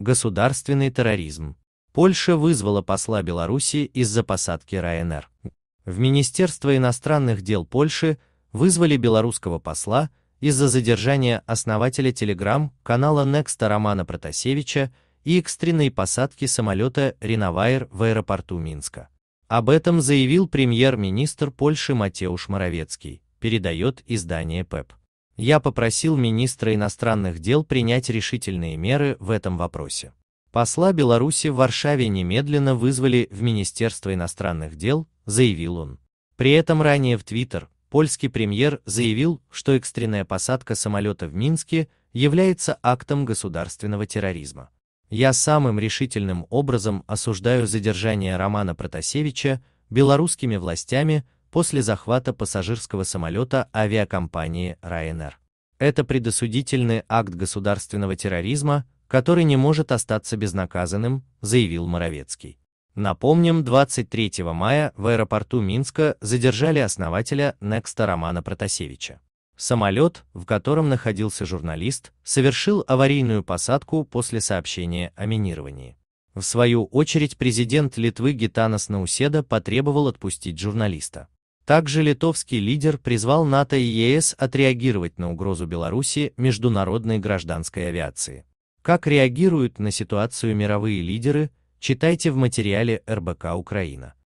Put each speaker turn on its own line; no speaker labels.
Государственный терроризм. Польша вызвала посла Беларуси из-за посадки Ryanair. В Министерство иностранных дел Польши вызвали белорусского посла из-за задержания основателя telegram канала Некста Романа Протасевича и экстренной посадки самолета Реновайр в аэропорту Минска. Об этом заявил премьер-министр Польши Матеуш Моровецкий, передает издание ПЭП. Я попросил министра иностранных дел принять решительные меры в этом вопросе. Посла Беларуси в Варшаве немедленно вызвали в Министерство иностранных дел, заявил он. При этом ранее в Твиттер польский премьер заявил, что экстренная посадка самолета в Минске является актом государственного терроризма. Я самым решительным образом осуждаю задержание Романа Протасевича белорусскими властями после захвата пассажирского самолета авиакомпании Ryanair. Это предосудительный акт государственного терроризма, который не может остаться безнаказанным, заявил Моровецкий. Напомним, 23 мая в аэропорту Минска задержали основателя Некста Романа Протасевича. Самолет, в котором находился журналист, совершил аварийную посадку после сообщения о минировании. В свою очередь президент Литвы Гитанас Науседа потребовал отпустить журналиста. Также литовский лидер призвал НАТО и ЕС отреагировать на угрозу Беларуси международной гражданской авиации. Как реагируют на ситуацию мировые лидеры, читайте в материале РБК Украина.